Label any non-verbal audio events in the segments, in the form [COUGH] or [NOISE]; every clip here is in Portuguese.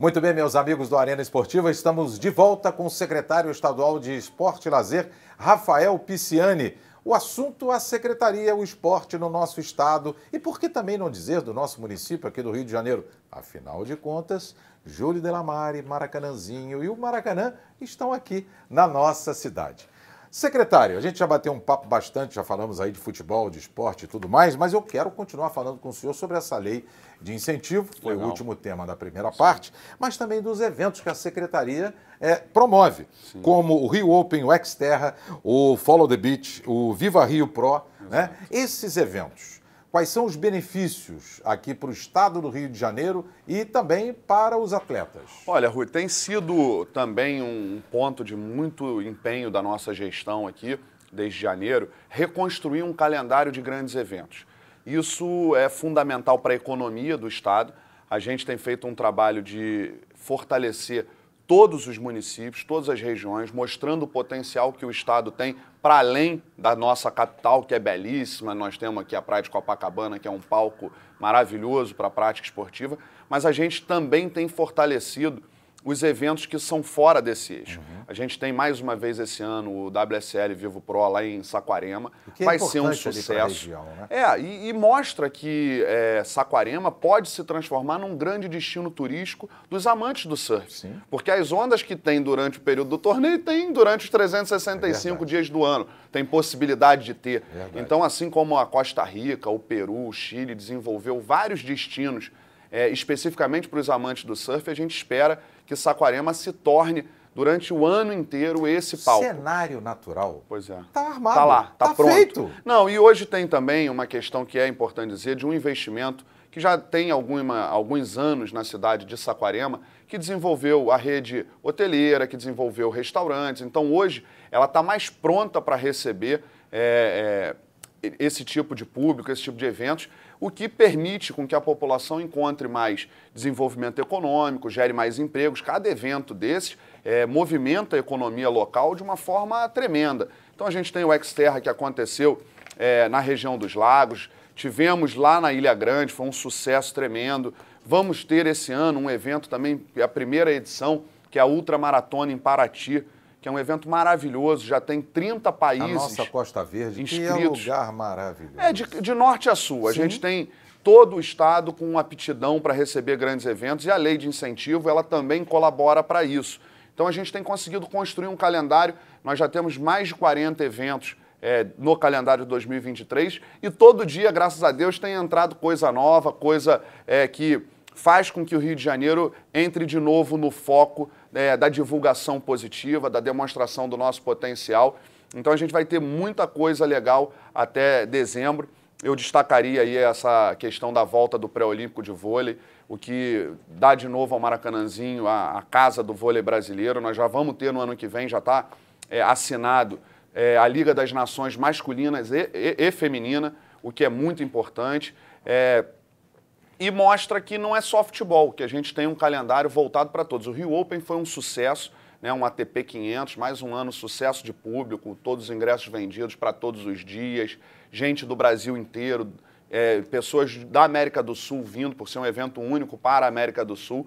Muito bem, meus amigos do Arena Esportiva, estamos de volta com o secretário estadual de Esporte e Lazer, Rafael Pisciani. O assunto a secretaria, o esporte no nosso estado e por que também não dizer do nosso município aqui do Rio de Janeiro? Afinal de contas, Júlio Delamare, Maracanãzinho e o Maracanã estão aqui na nossa cidade. Secretário, a gente já bateu um papo bastante, já falamos aí de futebol, de esporte e tudo mais, mas eu quero continuar falando com o senhor sobre essa lei de incentivo, foi Legal. o último tema da primeira Sim. parte, mas também dos eventos que a secretaria é, promove, Sim. como o Rio Open, o Exterra, o Follow the Beach, o Viva Rio Pro, né? Exato. né? Esses eventos Quais são os benefícios aqui para o Estado do Rio de Janeiro e também para os atletas? Olha, Rui, tem sido também um ponto de muito empenho da nossa gestão aqui, desde janeiro, reconstruir um calendário de grandes eventos. Isso é fundamental para a economia do Estado. A gente tem feito um trabalho de fortalecer todos os municípios, todas as regiões, mostrando o potencial que o Estado tem para além da nossa capital, que é belíssima. Nós temos aqui a Praia de Copacabana, que é um palco maravilhoso para a prática esportiva, mas a gente também tem fortalecido os eventos que são fora desse eixo. Uhum. A gente tem mais uma vez esse ano o WSL Vivo Pro lá em Saquarema. É Vai ser um sucesso. Região, né? É, e, e, mostra que é, Saquarema pode se transformar num grande destino turístico dos amantes do surf. Sim. Porque as ondas que tem durante o período do torneio tem durante os 365 é dias do ano. Tem possibilidade de ter. então, assim como a Costa Rica, o Peru, o Chile desenvolveu vários destinos é, especificamente para os amantes do surf, a gente espera que Saquarema se torne durante o ano inteiro esse palco. Cenário natural. Pois é. Tá armado. Tá lá, tá, tá pronto. Feito. Não, e hoje tem também uma questão que é importante dizer de um investimento que já tem alguma, alguns anos na cidade de Saquarema, que desenvolveu a rede hoteleira, que desenvolveu restaurantes. Então, hoje, ela está mais pronta para receber é, é, esse tipo de público, esse tipo de eventos o que permite com que a população encontre mais desenvolvimento econômico, gere mais empregos. Cada evento desses é, movimenta a economia local de uma forma tremenda. Então a gente tem o Exterra que aconteceu é, na região dos lagos, tivemos lá na Ilha Grande, foi um sucesso tremendo. Vamos ter esse ano um evento também, a primeira edição, que é a Ultramaratona em Paraty, que é um evento maravilhoso, já tem 30 países. A nossa Costa Verde, inscritos. que é lugar maravilhoso. É, de, de norte a sul. Sim. A gente tem todo o estado com aptidão para receber grandes eventos e a lei de incentivo, ela também colabora para isso. Então a gente tem conseguido construir um calendário, nós já temos mais de 40 eventos é, no calendário de 2023 e todo dia, graças a Deus, tem entrado coisa nova, coisa é, que faz com que o Rio de Janeiro entre de novo no foco é, da divulgação positiva, da demonstração do nosso potencial. Então a gente vai ter muita coisa legal até dezembro. Eu destacaria aí essa questão da volta do pré-olímpico de vôlei, o que dá de novo ao Maracanãzinho a, a, casa do vôlei brasileiro. Nós já vamos ter no ano que vem, já está é, assinado é, a Liga das Nações masculinas e, e, e, feminina, o que é muito importante. É, e mostra que não é só futebol, que a gente tem um calendário voltado para todos. O Rio Open foi um sucesso, né, um ATP 500, mais um ano sucesso de público, todos os ingressos vendidos para todos os dias, gente do Brasil inteiro, é, pessoas da América do Sul vindo, por ser um evento único para a América do Sul.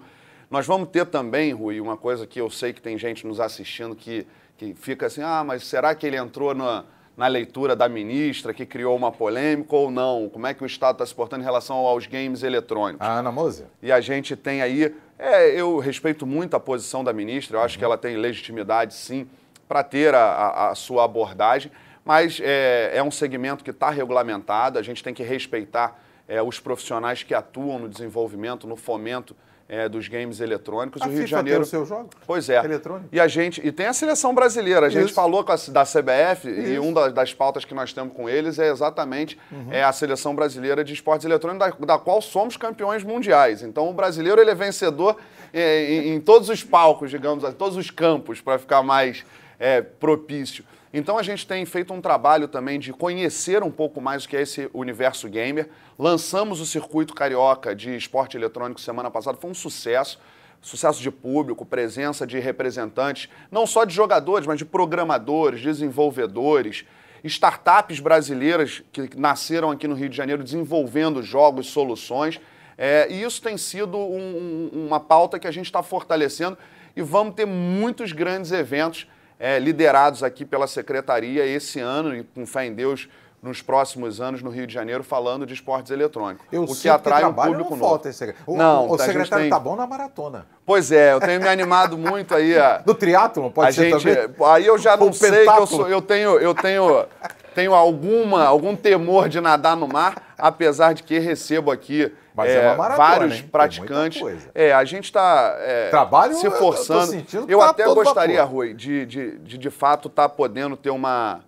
Nós vamos ter também, Rui, uma coisa que eu sei que tem gente nos assistindo que, que fica assim, ah, mas será que ele entrou na na leitura da ministra que criou uma polêmica ou não? Como é que o Estado está se portando em relação aos games eletrônicos? A ah, Ana Moser. E a gente tem aí. É, eu respeito muito a posição da ministra, eu acho uhum. que ela tem legitimidade, sim, para ter a, a, a, sua abordagem, mas é, é um segmento que está regulamentado, a gente tem que respeitar é, os profissionais que atuam no desenvolvimento, no fomento é, dos games eletrônicos. A o FIFA Rio de Janeiro. Tem os seus jogos? Pois é. Eletrônico. E a gente. E tem a seleção brasileira. A gente Isso. falou a, da CBF Isso. e uma das pautas que nós temos com eles é exatamente uhum. é, a seleção brasileira de esportes eletrônicos, da, da, qual somos campeões mundiais. Então o brasileiro ele é vencedor é, em, em, todos os palcos, digamos, em todos os campos, para ficar mais é, propício. Então a gente tem feito um trabalho também de conhecer um pouco mais o que é esse universo gamer. Lançamos o circuito carioca de esporte eletrônico semana passada, foi um sucesso sucesso de público, presença de representantes, não só de jogadores, mas de programadores, desenvolvedores, startups brasileiras que nasceram aqui no Rio de Janeiro desenvolvendo jogos, soluções. É, e isso tem sido um, um, uma pauta que a gente está fortalecendo e vamos ter muitos grandes eventos é, liderados aqui pela secretaria esse ano, e com fé em Deus, nos próximos anos no Rio de Janeiro falando de esportes eletrônicos. Eu o que atrai que um público não novo. Falta esse... O, não, o, o secretário está tem... Tá bom na maratona. Pois é, eu tenho me animado muito aí. A... No [LAUGHS] triatlo pode a ser gente... também. Aí eu já não o sei que eu sou. Eu tenho, eu tenho, tenho alguma, algum temor de nadar no mar apesar de que recebo aqui é, é maratona, vários hein? praticantes. É, a gente está é, Trabalho, se forçando. Eu, eu tá até gostaria, Rui, de, de, de, de fato estar tá podendo ter uma,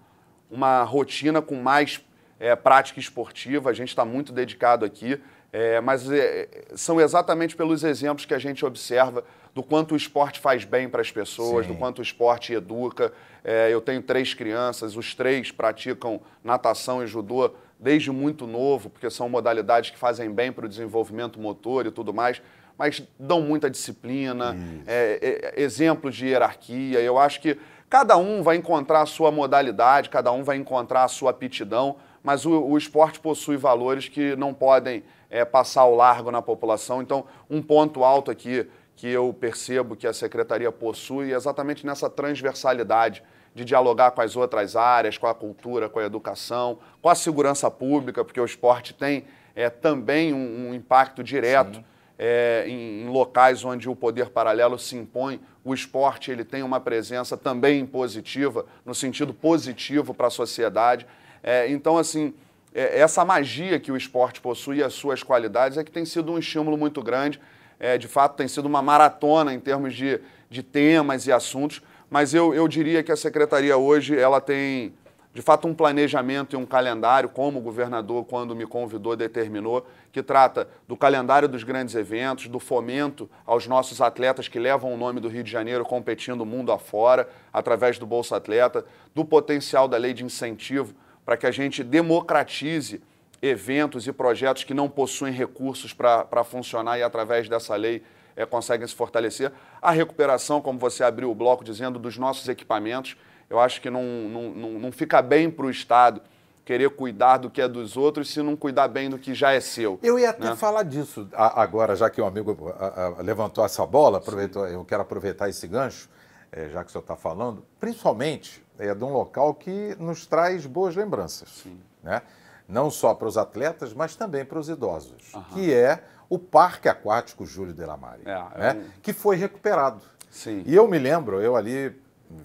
uma rotina com mais é, prática esportiva. A gente está muito dedicado aqui. É, mas é, são exatamente pelos exemplos que a gente observa do quanto o esporte faz bem para as pessoas, Sim. do quanto o esporte educa. É, eu tenho três crianças, os três praticam natação e judô desde muito novo, porque são modalidades que fazem bem para o desenvolvimento motor e tudo mais, mas dão muita disciplina, é, é, exemplos de hierarquia. Eu acho que cada um vai encontrar a sua modalidade, cada um vai encontrar a sua aptidão, mas o, o esporte possui valores que não podem é, passar ao largo na população. Então, um ponto alto aqui que eu percebo que a secretaria possui é exatamente nessa transversalidade de dialogar com as outras áreas, com a cultura, com a educação, com a segurança pública, porque o esporte tem é, também um, um impacto direto é, em, em, locais onde o poder paralelo se impõe. O esporte ele tem uma presença também positiva, no sentido positivo para a sociedade. É, então, assim, é, essa magia que o esporte possui e as suas qualidades é que tem sido um estímulo muito grande. É, de fato, tem sido uma maratona em termos de, de temas e assuntos mas eu, eu diria que a secretaria hoje ela tem, de fato, um planejamento e um calendário, como o governador, quando me convidou, determinou, que trata do calendário dos grandes eventos, do fomento aos nossos atletas que levam o nome do Rio de Janeiro competindo o mundo afora, através do Bolsa Atleta, do potencial da lei de incentivo para que a gente democratize eventos e projetos que não possuem recursos para funcionar e, através dessa lei, é, conseguem se fortalecer. A recuperação, como você abriu o bloco dizendo, dos nossos equipamentos, eu acho que não, não, não, não fica bem para o Estado querer cuidar do que é dos outros se não cuidar bem do que já é seu. Eu ia até né? falar disso agora, já que o amigo levantou essa bola, aproveitou, eu quero aproveitar esse gancho, é, já que o senhor está falando, principalmente é de um local que nos traz boas lembranças, Sim. né? não só para os atletas, mas também para os idosos, uhum. que é o Parque Aquático Júlio Delamare, é, é, né? que foi recuperado. Sim. E eu me lembro, eu ali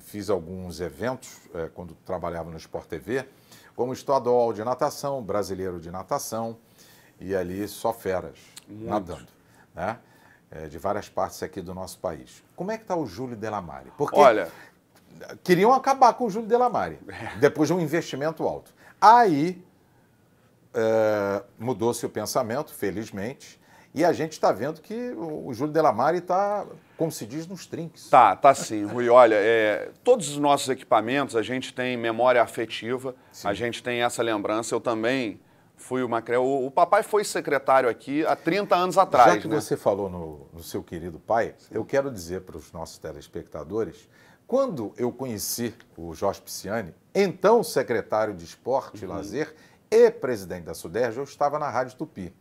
fiz alguns eventos é, quando trabalhava no Sport TV, como estadual de natação, brasileiro de natação, e ali só feras Muito. nadando, né? É, de várias partes aqui do nosso país. Como é que está o Júlio Delamare? Porque Olha... queriam acabar com o Júlio Delamare, é. depois de um investimento alto. Aí é, mudou-se o pensamento, felizmente, e a gente está vendo que o Júlio Delamare está, como se diz, nos trinques. Tá, tá sim, Rui. Olha, é, todos os nossos equipamentos, a gente tem memória afetiva, sim. a gente tem essa lembrança. Eu também fui uma o, o papai foi secretário aqui há 30 anos atrás. Já que né? você falou no, no, seu querido pai, sim. eu quero dizer para os nossos telespectadores, quando eu conheci o Jorge Pisciani, então secretário de Esporte e uhum. Lazer e presidente da Suderj, eu estava na Rádio Tupi.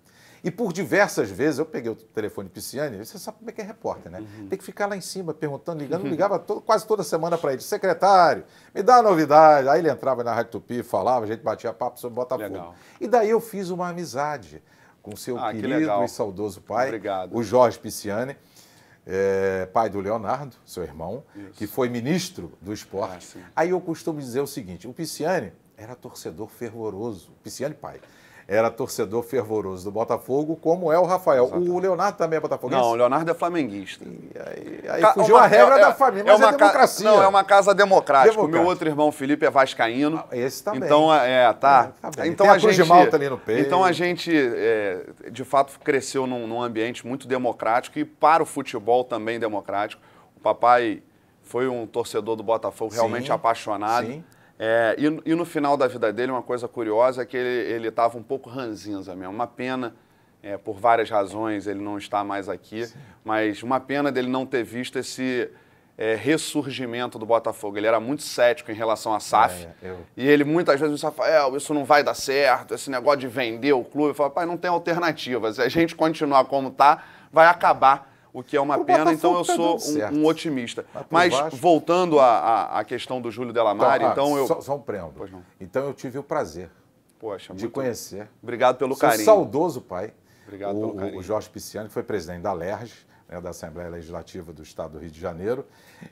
E por diversas vezes, eu peguei o telefone de Pisciani, você sabe como é que é repórter, né? Uhum. Tem que ficar lá em cima perguntando, ligando, uhum. ligava todo, quase toda semana para ele, secretário, me dá novidade. Aí ele entrava na Rádio Tupi, falava, a gente batia papo sobre Botafogo. Legal. E daí eu fiz uma amizade com seu ah, querido que e saudoso pai, Obrigado. o Jorge Pisciani. É, pai do Leonardo, seu irmão, Isso. que foi ministro do esporte. Ah, Aí eu costumo dizer o seguinte: o Pisciani era torcedor fervoroso, Pisciani pai era torcedor fervoroso do Botafogo, como é o Rafael. Exatamente. O Leonardo também é botafoguense? Não, o Leonardo é flamenguista. E aí, aí fugiu uma, a regra é, da família, é mas é, uma é democracia. Não, é uma casa democrática. democrática. O meu outro irmão, Felipe, é vascaíno. Ah, esse também. Então, é, é ah, tá. É, tá então, a, a gente, de malta ali no peito. Então, a gente, é, de fato, cresceu num, num ambiente muito democrático e para o futebol também democrático. O papai foi um torcedor do Botafogo realmente sim, apaixonado. Sim. É, e, e, no final da vida dele, uma coisa curiosa é que ele estava um pouco ranzinza mesmo. Uma pena, é, por várias razões, ele não está mais aqui, Sim. mas uma pena dele não ter visto esse é, ressurgimento do Botafogo. Ele era muito cético em relação à SAF. É, eu... E ele muitas vezes disse, Rafael, isso não vai dar certo, esse negócio de vender o clube. Eu falava, pai, não tem alternativa. Se a gente continuar como está, vai acabar o que é uma pena, então eu tá sou um, um, otimista. Mas, Mas voltando à, à, questão do Júlio Delamare, então, então eu. Só, só um prêmio. Então eu tive o prazer Poxa, de muito... conhecer. Obrigado pelo sou carinho. saudoso pai. Obrigado o, pelo carinho. O Jorge Pisciani, que foi presidente da LERJ, né, da Assembleia Legislativa do Estado do Rio de Janeiro.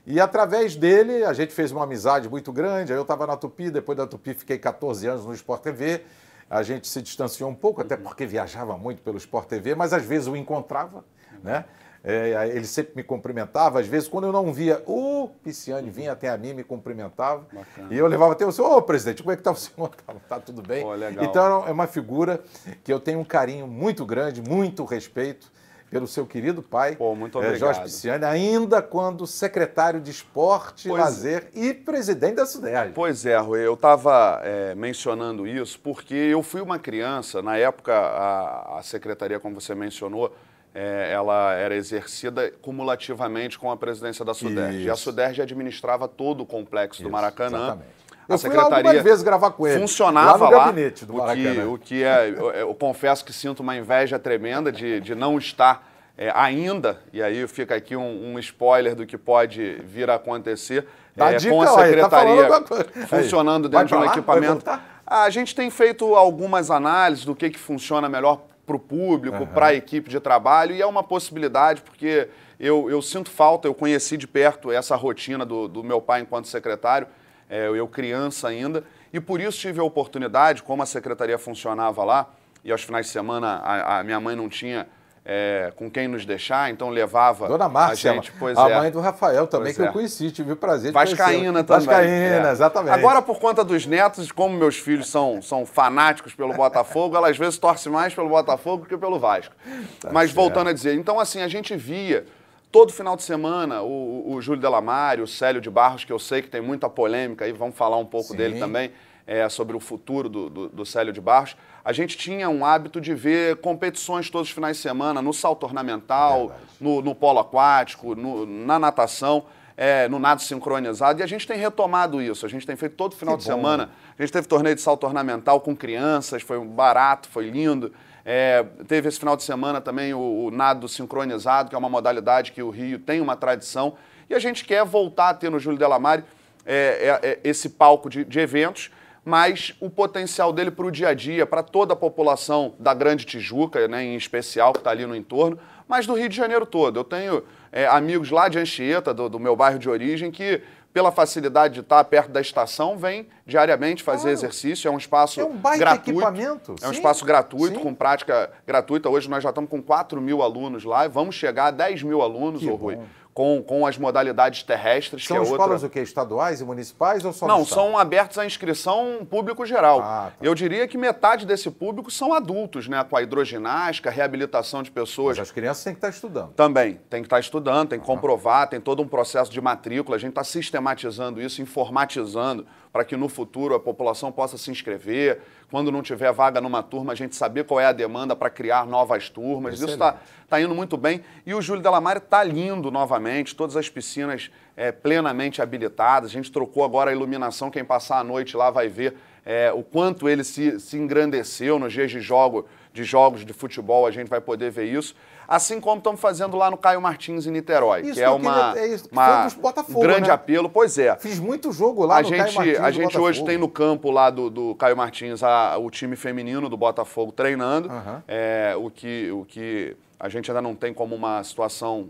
E através dele a gente fez uma amizade muito grande. Aí eu estava na Tupi, depois da Tupi fiquei 14 anos no Sport TV. A gente se distanciou um pouco, até uhum. porque viajava muito pelo Sport TV, mas às vezes o encontrava, né? É, ele sempre me cumprimentava, às vezes, quando eu não via, o oh, vinha até a mim, me cumprimentava. Bacana. E eu levava até o senhor, ô oh, presidente, como é que está o senhor? Está [LAUGHS] tudo bem? Oh, então é uma figura que eu tenho um carinho muito grande, muito respeito pelo seu querido pai, Pô, é, Jorge Pisciani, ainda quando secretário de Esporte, pois é. Lazer é. e presidente da SUDERJ. Pois é, Rui, eu estava é, mencionando isso porque eu fui uma criança, na época a, a secretaria, como você mencionou, é, ela era exercida cumulativamente com a presidência da Suderj. Isso. E a Suderj administrava todo o complexo Isso, do Maracanã. Exatamente. A eu secretaria fui lá vezes gravar com ele. Funcionava lá, gabinete do o Maracanã. que, o que é, eu, eu, confesso que sinto uma inveja tremenda de, de não estar é, ainda, e aí fica aqui um, um, spoiler do que pode vir a acontecer, é, com a tá secretaria tá funcionando aí. dentro de um equipamento. A gente tem feito algumas análises do que, que funciona melhor para o público, uhum. para a equipe de trabalho, e é uma possibilidade, porque eu, eu sinto falta, eu conheci de perto essa rotina do, do meu pai enquanto secretário, é, eu criança ainda, e por isso tive a oportunidade, como a secretaria funcionava lá, e aos finais de semana a, a minha mãe não tinha é, com quem nos deixar, então levava Dona Márcia, a gente. Pois a é. mãe do Rafael também, pois que é. eu conheci, tive o prazer de Vascaína também. Vascaína, é. exatamente. Agora, por conta dos netos, como meus filhos são, são fanáticos pelo Botafogo, ela às vezes torce mais pelo Botafogo que pelo Vasco. Tá Mas certo. voltando a dizer, então assim, a gente via todo final de semana o, o Júlio Delamário, o Célio de Barros, que eu sei que tem muita polêmica aí, vamos falar um pouco Sim. dele também, é, sobre o futuro do, do, do Célio de Barros a gente tinha um hábito de ver competições todos os finais de semana, no salto ornamental, no, no, polo aquático, no, na natação. É, no nado sincronizado. E a gente tem retomado isso. A gente tem feito todo final que de bom. semana. A gente teve torneio de salto ornamental com crianças, foi barato, foi lindo. É, teve esse final de semana também o, o, nado sincronizado, que é uma modalidade que o Rio tem uma tradição. E a gente quer voltar a ter no Júlio Delamare é, é, é esse palco de, de eventos mas o potencial dele para o dia a dia, para toda a população da Grande Tijuca, né, em especial, que está ali no entorno, mas do Rio de Janeiro todo. Eu tenho é, amigos lá de Anchieta, do, do, meu bairro de origem, que, pela facilidade de estar perto da estação, vêm diariamente fazer claro. exercício. É um espaço é um baita gratuito. Equipamento. É um Sim. espaço gratuito, Sim. com prática gratuita. Hoje nós já estamos com 4 mil alunos lá e vamos chegar a 10 mil alunos, ô Rui com, com as modalidades terrestres. São que é escolas outra... o quê? Estaduais e municipais ou só Não, são abertos à inscrição público geral. Ah, tá. Eu diria que metade desse público são adultos, né? Com a hidroginástica, a reabilitação de pessoas. Mas as crianças têm que estar estudando. Também, tem que estar estudando, tem que uhum. comprovar, tem todo um processo de matrícula. A gente está sistematizando isso, informatizando para que no futuro a população possa se inscrever. Quando não tiver vaga numa turma, a gente saber qual é a demanda para criar novas turmas. Tá, Excelente. Isso está tá indo muito bem. E o Júlio Delamare está lindo novamente, todas as piscinas é, plenamente habilitadas. A gente trocou agora a iluminação, quem passar a noite lá vai ver é, o quanto ele se, se engrandeceu nos dias de, jogo, de jogos de futebol, a gente vai poder ver isso. Assim como estamos fazendo lá no Caio Martins em Niterói, isso que é uma, é isso, uma Botafogo, grande né? apelo, pois é. Fiz muito jogo lá a no gente, Caio Martins. A gente hoje tem no campo lá do, do Caio Martins a, o time feminino do Botafogo treinando, uhum. é, o, que, o que a gente ainda não tem como uma situação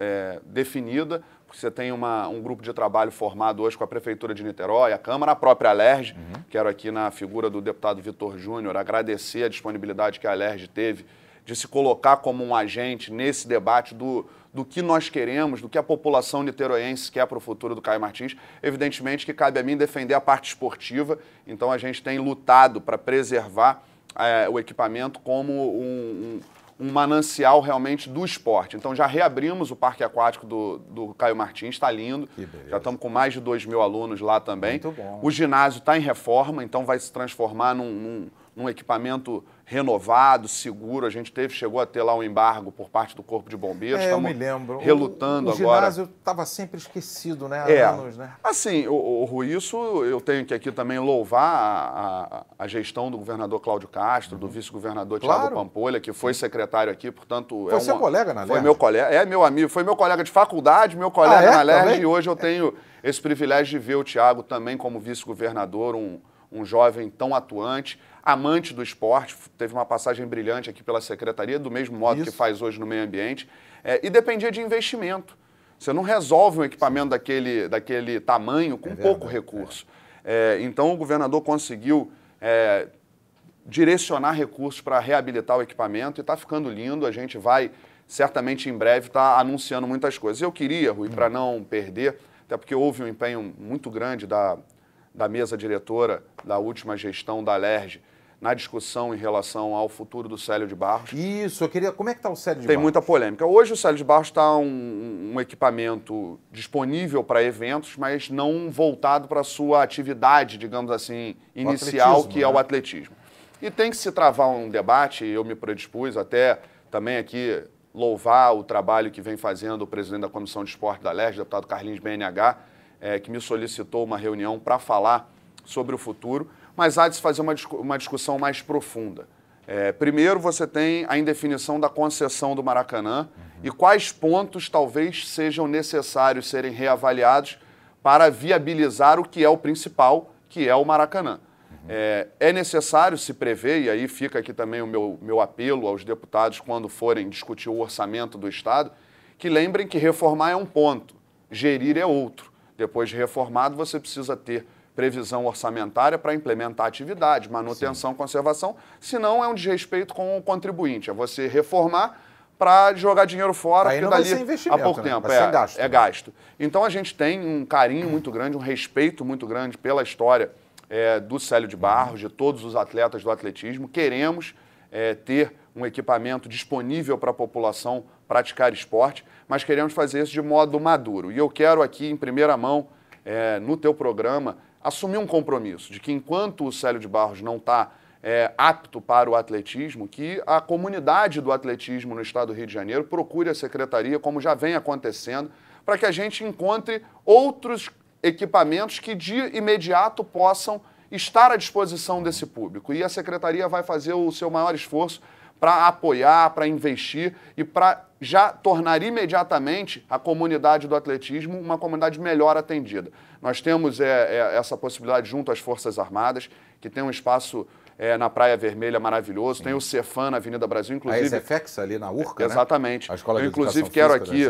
é, definida, porque você tem uma, um grupo de trabalho formado hoje com a Prefeitura de Niterói, a Câmara, a própria Alerj. Uhum. Quero aqui, na figura do deputado Vitor Júnior, agradecer a disponibilidade que a Alerj teve de se colocar como um agente nesse debate do, do que nós queremos, do que a população niteroense quer para o futuro do Caio Martins. Evidentemente que cabe a mim defender a parte esportiva, então a gente tem lutado para preservar é, o equipamento como um, um, um, manancial realmente do esporte. Então já reabrimos o parque aquático do, do Caio Martins, está lindo. Já estamos com mais de 2 mil alunos lá também. O ginásio está em reforma, então vai se transformar num, num, num equipamento renovado, seguro. A gente teve, chegou a ter lá um embargo por parte do Corpo de Bombeiros. É, eu me lembro. Relutando o, o agora. O ginásio estava sempre esquecido, né? Há é. anos, né? Assim, o, Rui, isso eu tenho que aqui também louvar a, a, a gestão do governador Cláudio Castro, uhum. do vice-governador Tiago Pampolha, que foi secretário aqui, portanto... É foi é seu uma, colega na LERJ? Foi meu colega, é meu amigo, foi meu colega de faculdade, meu colega ah, é? na LERJ, e hoje eu tenho esse privilégio de ver o Tiago também como vice-governador, um, um jovem tão atuante amante do esporte, teve uma passagem brilhante aqui pela secretaria, do mesmo modo Isso. que faz hoje no meio ambiente, é, e dependia de investimento. Você não resolve um equipamento daquele, daquele tamanho com é pouco é. recurso. É. então, o governador conseguiu é, direcionar recursos para reabilitar o equipamento e está ficando lindo. A gente vai, certamente, em breve, estar tá anunciando muitas coisas. Eu queria, Rui, hum. para não perder, até porque houve um empenho muito grande da, da mesa diretora da última gestão da LERJ na discussão em relação ao futuro do Célio de Barros. Isso, eu queria. Como é que está o Célio de Tem Barros? Tem muita polêmica. Hoje o Célio de Barros está um, um, equipamento disponível para eventos, mas não voltado para a sua atividade, digamos assim, inicial, que é o né? atletismo. E tem que se travar um debate, eu me predispus até também aqui louvar o trabalho que vem fazendo o presidente da Comissão de Esporte da Leste deputado Carlinhos BNH, é, eh, que me solicitou uma reunião para falar sobre o futuro mas há de se fazer uma, uma discussão mais profunda. É, primeiro, você tem a indefinição da concessão do Maracanã uhum. e quais pontos talvez sejam necessários serem reavaliados para viabilizar o que é o principal, que é o Maracanã. Uhum. É, é, necessário se prever, e aí fica aqui também o meu, meu apelo aos deputados quando forem discutir o orçamento do Estado, que lembrem que reformar é um ponto, gerir é outro. Depois de reformado, você precisa ter previsão orçamentária para implementar atividade, manutenção, Sim. conservação, senão é um desrespeito com o contribuinte. É você reformar para jogar dinheiro fora, Aí porque dali há pouco né? tempo é gasto, é, né? gasto. Então a gente tem um carinho muito grande, um respeito muito grande pela história é, do Célio de Barros, de todos os atletas do atletismo. Queremos é, ter um equipamento disponível para a população praticar esporte, mas queremos fazer isso de modo maduro. E eu quero aqui, em primeira mão, é, no teu programa, assumir um compromisso de que enquanto o Célio de Barros não está é, apto para o atletismo, que a comunidade do atletismo no estado do Rio de Janeiro procure a secretaria, como já vem acontecendo, para que a gente encontre outros equipamentos que de imediato possam estar à disposição desse público. E a secretaria vai fazer o seu maior esforço para apoiar, para investir e para já tornar imediatamente a comunidade do atletismo uma comunidade melhor atendida. Nós temos é, é, essa possibilidade junto às Forças Armadas, que tem um espaço é, na Praia Vermelha maravilhoso, Sim. tem o Cefan na Avenida Brasil, ah, é inclusive. A FX ali na URCA, né? Exatamente. Né? A escola de Eu, inclusive, quero aqui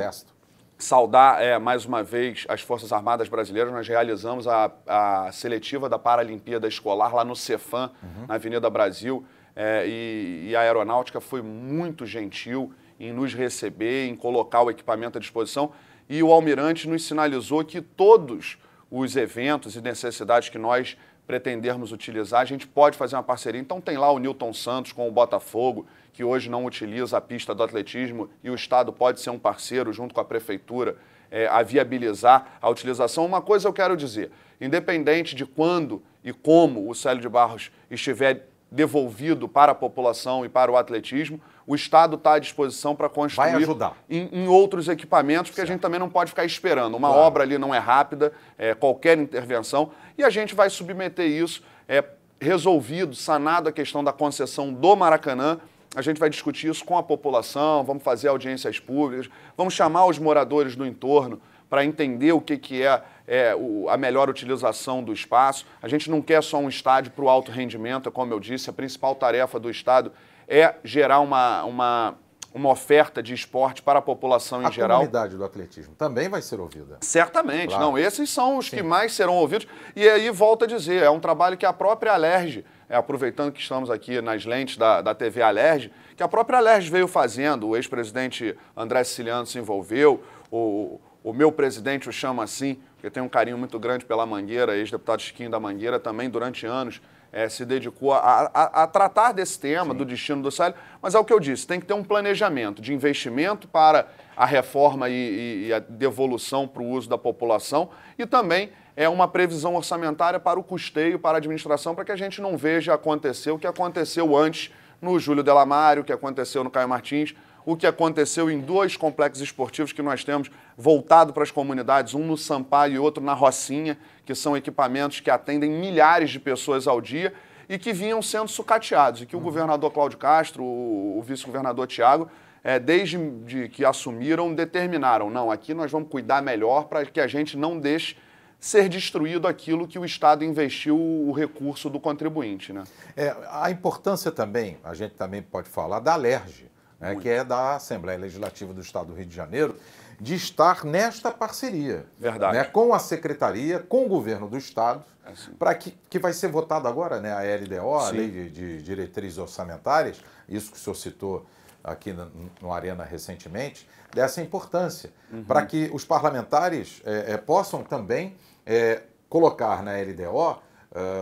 saudar é, mais uma vez as Forças Armadas Brasileiras. Nós realizamos a, a seletiva da Paralimpíada Escolar lá no Cefan, uhum. na Avenida Brasil é, e, e a aeronáutica foi muito gentil em nos receber, em colocar o equipamento à disposição. E o almirante nos sinalizou que todos os eventos e necessidades que nós pretendermos utilizar, a gente pode fazer uma parceria. Então tem lá o Newton Santos com o Botafogo, que hoje não utiliza a pista do atletismo e o Estado pode ser um parceiro junto com a Prefeitura é, a viabilizar a utilização. Uma coisa eu quero dizer, independente de quando e como o Célio de Barros estiver devolvido para a população e para o atletismo, o Estado está à disposição para construir Vai ajudar. Em, em outros equipamentos, porque certo. a gente também não pode ficar esperando. Uma claro. obra ali não é rápida, é, qualquer intervenção, e a gente vai submeter isso, é, resolvido, sanado a questão da concessão do Maracanã, a gente vai discutir isso com a população, vamos fazer audiências públicas, vamos chamar os moradores do entorno para entender o que, que é é, o, a melhor utilização do espaço. A gente não quer só um estádio para o alto rendimento, como eu disse, a principal tarefa do Estado é gerar uma, uma uma oferta de esporte para a população em a geral. A comunidade do atletismo também vai ser ouvida. Certamente, claro. não. Esses são os Sim. que mais serão ouvidos. E aí, volta a dizer, é um trabalho que a própria Alerj, é, aproveitando que estamos aqui nas lentes da, da TV Alerj, que a própria Alerj veio fazendo, o ex-presidente André Siciliano se envolveu, o, o meu presidente o chama assim, eu tenho um carinho muito grande pela Mangueira, ex-deputado Chiquinho da Mangueira também, durante anos, é, se dedicou a, a, a, tratar desse tema, Sim. do destino do Sal. Mas é o que eu disse, tem que ter um planejamento de investimento para a reforma e, e, e a devolução para o uso da população e também é uma previsão orçamentária para o custeio, para a administração, para que a gente não veja acontecer o que aconteceu antes no Júlio Delamário, o que aconteceu no Caio Martins, o que aconteceu em dois complexos esportivos que nós temos voltado para as comunidades, um no Sampaio e outro na Rocinha, que são equipamentos que atendem milhares de pessoas ao dia e que vinham sendo sucateados. E que o uhum. governador Cláudio Castro, o vice-governador Tiago, é, desde de que assumiram, determinaram: não, aqui nós vamos cuidar melhor para que a gente não deixe ser destruído aquilo que o Estado investiu o recurso do contribuinte. Né? É, a importância também, a gente também pode falar da LERJ, né, que é da Assembleia Legislativa do Estado do Rio de Janeiro, de estar nesta parceria. Verdade. Né, com a Secretaria, com o governo do Estado, é assim. para que, que vai ser votada agora, né? A LDO, Sim. a Lei de, de, Diretrizes Orçamentárias, isso que o senhor citou aqui no, no Arena recentemente, dessa importância, uhum. para que os parlamentares é, é, possam também é, colocar na LDO uh,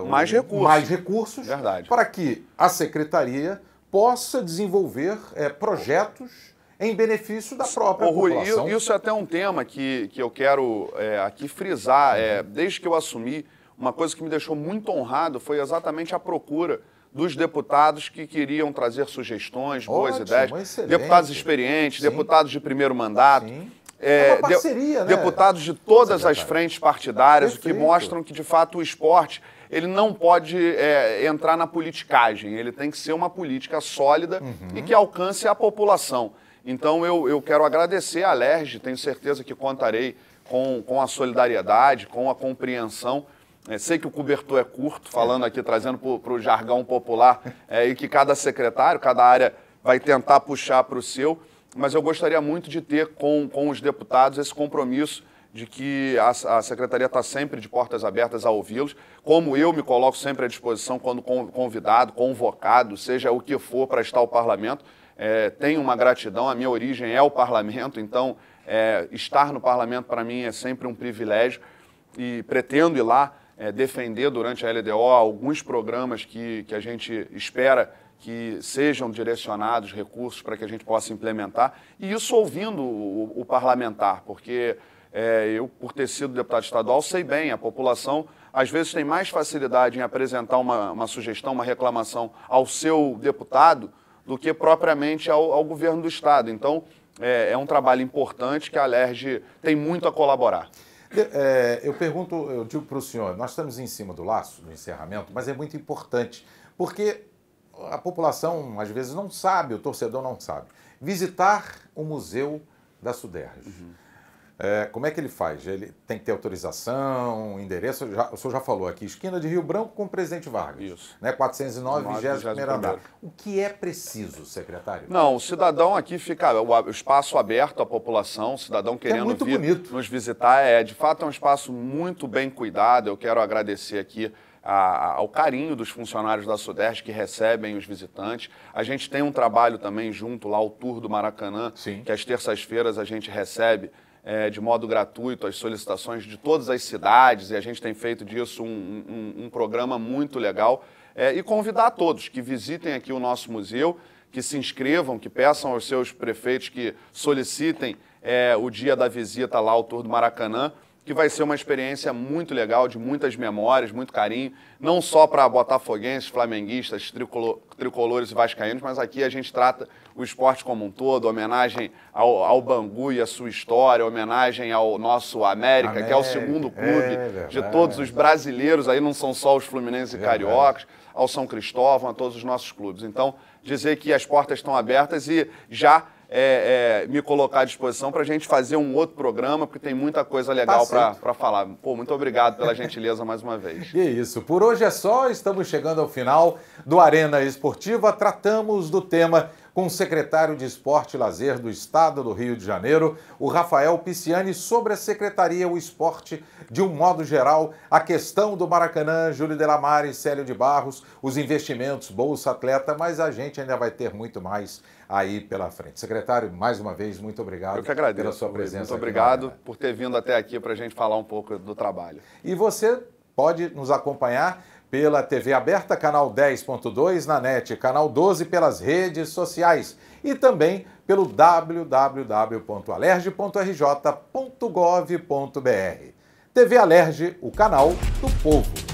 é, mais, recursos. mais recursos, Verdade. para que a Secretaria possa desenvolver é, projetos em benefício da própria Ô, Rui, população. Isso é até um tema que, que eu quero é, aqui frisar. É, desde que eu assumi, uma coisa que me deixou muito honrado foi exatamente a procura dos deputados que queriam trazer sugestões, Ótimo, boas ideias. Excelente. Deputados experientes, Sim. deputados de primeiro mandato. Sim. É, é parceria, de, né? Deputados de todas as frentes partidárias, o que mostram que, de fato, o esporte ele não pode é, entrar na politicagem, ele tem que ser uma política sólida uhum. e que alcance a população. Então eu, eu quero agradecer à LERJ, tenho certeza que contarei com, com a solidariedade, com a compreensão. É, sei que o cobertor é curto, falando aqui, trazendo para o jargão popular, é, e que cada secretário, cada área vai tentar puxar para o seu, mas eu gostaria muito de ter com, com os deputados esse compromisso de que a, a secretaria está sempre de portas abertas a ouvi-los, como eu me coloco sempre à disposição quando convidado, convocado, seja o que for para estar ao parlamento, é, tenho uma gratidão, a minha origem é o parlamento, então é, estar no parlamento para mim é sempre um privilégio e pretendo ir lá é, defender durante a LDO alguns programas que, que a gente espera que sejam direcionados recursos para que a gente possa implementar. E isso ouvindo o, o parlamentar, porque é, eu, por ter sido deputado estadual, sei bem, a população às vezes tem mais facilidade em apresentar uma, uma sugestão, uma reclamação ao seu deputado do que propriamente ao, ao governo do Estado. Então, é, é, um trabalho importante que a LERJ tem muito a colaborar. É, eu pergunto, eu digo para o senhor, nós estamos em cima do laço, do encerramento, mas é muito importante, porque a população às vezes não sabe, o torcedor não sabe. Visitar o museu da Suderj. Uhum é, como é que ele faz? Ele tem que ter autorização, endereço, já, o senhor já falou aqui, esquina de Rio Branco com Presidente Vargas. Isso. Né, 409, 21 andar. O que é preciso, secretário? Não, o cidadão aqui fica, o espaço aberto à população, o cidadão é querendo é muito vir bonito. nos visitar. É, de fato, é um espaço muito bem cuidado. Eu quero agradecer aqui ao carinho dos funcionários da Sudeste que recebem os visitantes. A gente tem um trabalho também junto lá, o Tour do Maracanã, Sim. que às terças-feiras a gente recebe é, de modo gratuito as solicitações de todas as cidades, e a gente tem feito disso um, um, um programa muito legal. É, e convidar todos que visitem aqui o nosso museu, que se inscrevam, que peçam aos seus prefeitos que solicitem é, o dia da visita lá ao Tour do Maracanã que vai ser uma experiência muito legal, de muitas memórias, muito carinho, não só para botafoguenses, flamenguistas, tricolores e vascaínos, mas aqui a gente trata o esporte como um todo, homenagem ao, ao Bangu e a sua história, homenagem ao nosso América, América que é o segundo é clube é, de todos os brasileiros, aí não são só os fluminenses e é cariocas, ao São Cristóvão, a todos os nossos clubes. Então, dizer que as portas estão abertas e já é, é, me colocar à disposição para a gente fazer um outro programa, porque tem muita coisa tá legal tá para falar. Pô, muito obrigado pela gentileza mais uma vez. E isso. Por hoje é só. Estamos chegando ao final do Arena Esportiva. Tratamos do tema com o secretário de Esporte e Lazer do Estado do Rio de Janeiro, o Rafael Pisciani, sobre a Secretaria o Esporte, de um modo geral, a questão do Maracanã, Júlio Delamare, Célio de Barros, os investimentos, Bolsa Atleta, mas a gente ainda vai ter muito mais aí pela frente. Secretário, mais uma vez, muito obrigado Eu que agradeço, pela sua presença. Muito obrigado por ter vindo até aqui para a gente falar um pouco do trabalho. E você pode nos acompanhar pela TV aberta, canal 10.2 na net, canal 12 pelas redes sociais e também pelo www.alerge.rj.gov.br TV Alerge o canal do povo.